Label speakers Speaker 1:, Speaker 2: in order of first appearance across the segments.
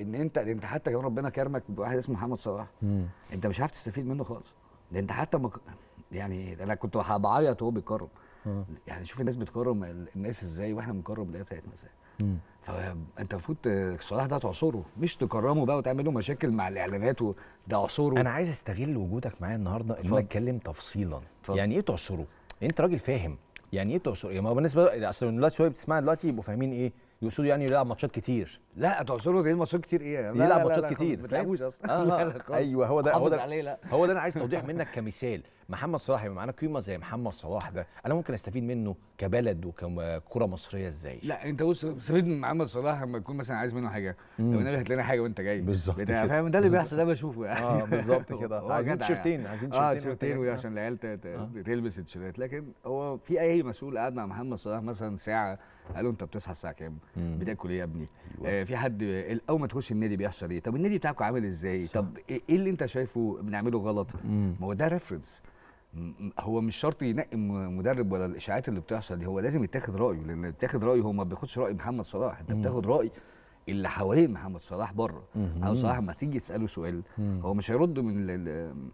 Speaker 1: ان انت انت حتى كمان ربنا كرمك بواحد اسمه محمد صلاح انت مش عارف تستفيد منه خالص ده انت حتى مك... يعني انا كنت بعيط وهو بيتكرم آه. يعني شوف الناس بتكرم الناس ازاي واحنا بنكرم اللي هي بتاعتنا ازاي فانت المفروض صلاح ده تعصره مش تكرمه بقى وتعمل له مشاكل مع الاعلانات وده عصره انا عايز استغل وجودك
Speaker 2: معايا النهارده ان انا اتكلم تفصيلا فضل. يعني ايه تعصره؟ يعني انت راجل فاهم يعني ايه تعصره؟ يعني ما بالنسبه اصل دلوقتي شويه بتسمعنا دلوقتي يبقوا فاهمين ايه؟ يقصدوا يعني يلعب ماتشات كتير لا تقصدوا
Speaker 1: يلعب ماتشات كتير ايه يعني يلعب ماتشات كتير ما تلعبوش اصلا آه لا لا آه، ايوه هو ده هو ده
Speaker 2: هو ده انا عايز توضيح منك كمثال محمد صلاح يبقى معانا قيمه زي محمد صلاح ده انا ممكن استفيد منه كبلد وككره مصريه ازاي
Speaker 1: لا انت بص استفيد من محمد صلاح لما يكون مثلا عايز منه حاجه لو انا هات لنا حاجه وانت جاي بالظبط فاهم ده اللي بيحصل ده بشوفه يعني اه بالظبط كده عايزين تيشيرتين عايزين آه، تيشيرتين اه عشان العيال تلبس التيشيرتات لكن هو في اي مسؤول قاعد مع محمد صلاح مثلا ساعه قالوا انت بتصحى الساعه كام بتاكل ايه يا ابني ايوه. آه في حد اول ما تخش النادي بيحصل ايه طب النادي بتاعكم عامل ازاي طب ايه،, ايه اللي انت شايفه بنعمله غلط ما هو ده ريفرنس هو مش شرط ينقي مدرب ولا الاشاعات اللي بتحصل دي هو لازم يتاخد رايه لان بتاخد رايه هو ما بياخدش راي محمد صلاح انت بتاخد راي اللي حواليه محمد صلاح بره محمد صلاح ما تيجي تساله سؤال هو مش هيرد من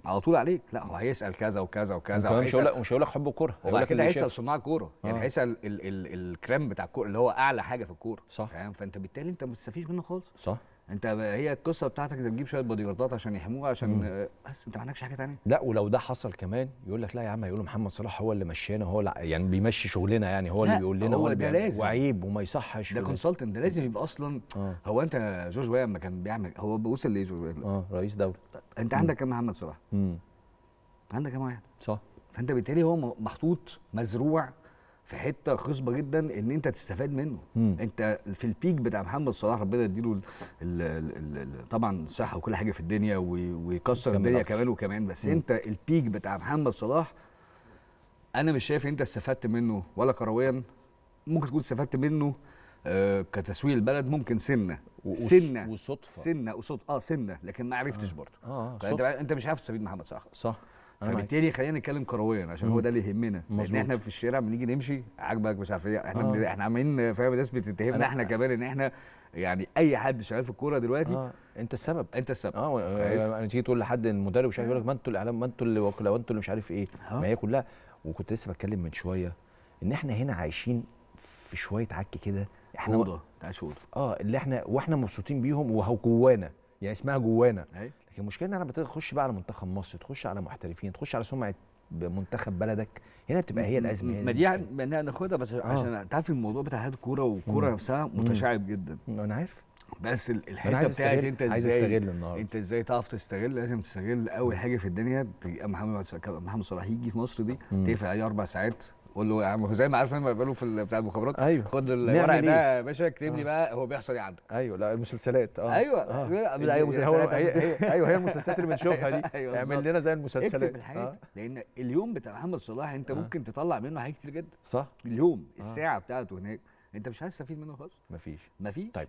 Speaker 1: على طول عليك لا هو هيسال كذا وكذا وكذا مش هيقول مش هيقول لك حب الكوره هو كده هيسال صناع الكوره آه. يعني هيسال الكريم بتاع الكوره اللي هو اعلى حاجه في الكوره صح فاهم فانت بالتالي انت ما بتستفيش منه خالص صح انت هي القصه بتاعتك انت بتجيب شويه بودي جاردات عشان يحموها عشان بس انت ما عندكش حاجه ثانيه
Speaker 2: لا ولو ده حصل كمان يقول لك لا يا عم هيقولوا محمد صلاح هو اللي مشينا هو اللي يعني بيمشي شغلنا
Speaker 1: يعني هو اللي بيقول لنا هو اللي لازم وعيب وما يصحش ده كونسلتنت ده لازم يبقى اصلا آه. هو انت جورج ويا لما كان بيعمل هو وصل لايه جورج ويا اه رئيس دوله انت عندك كام محمد صلاح؟ امم عندك كام واحد؟ صح فانت بالتالي هو محطوط مزروع في حته خصبه جدا ان انت تستفاد منه مم. انت في البيك بتاع محمد صلاح ربنا يديله طبعا صحه وكل حاجه في الدنيا ويكسر الدنيا كمان وكمان بس مم. انت البيك بتاع محمد صلاح انا مش شايف انت استفدت منه ولا كرويا ممكن تكون استفدت منه آه كتسويق البلد ممكن سنه سنه وصدفه سنه وصدفه اه سنه لكن ما عرفتش آه. برضه
Speaker 2: آه. آه.
Speaker 1: انت مش عارف تستفيد محمد صلاح صح فبالتالي خلينا نتكلم كرويا عشان هو ده اللي يهمنا لان احنا في الشارع بنيجي نمشي عاجبك مش عارف ايه احنا آه. احنا عاملين فاهم الناس بتتهمنا احنا كمان ان احنا يعني اي حد شغال في الكوره دلوقتي آه. انت السبب انت السبب اه انا آه، يعني تيجي تقول لحد المدرب مش عارف يقول لك ما انتوا الاعلام
Speaker 2: ما انتوا اللي وكلا انتوا اللي مش عارف ايه آه. ما هي كلها وكنت لسه بتكلم من شويه ان احنا هنا عايشين في شويه عك كده احنا اوضه عايش اوضه اه اللي احنا واحنا مبسوطين بيهم وهو جوانا يعني اسمها جوانا المشكله ان لما تخش بقى على منتخب مصر تخش على محترفين تخش على سمعه منتخب بلدك هنا بتبقى هي الازمه ما دي
Speaker 1: يعني ناخدها بس آه. عشان تعرف الموضوع بتاع هات كوره والكوره نفسها متشعب جدا انا عارف بس الحته بتاعت انت ازاي عايز استغل النهارده انت ازاي تعرف تستغل لازم تستغل اول حاجه في الدنيا محمد محمد صلاح يجي في مصر دي تقفل عليه اربع ساعات قول له يا عم زي ما عارف انا بقاله في بتاع المخابرات ايوه خد الورق ده إيه؟ يا باشا اكتب لي آه. بقى هو بيحصل ايه عندك ايوه لا المسلسلات اه ايوه آه. لا هي مسلسلات ايوه هي المسلسلات اللي بنشوفها دي أيوة اعمل لنا زي المسلسلات اكتب الحاجات آه. لان اليوم بتاع محمد صلاح انت آه. ممكن تطلع منه حاجات كتير جدا صح اليوم آه. الساعه بتاعته هناك انت مش عايز تستفيد منه خالص مفيش مفيش طيب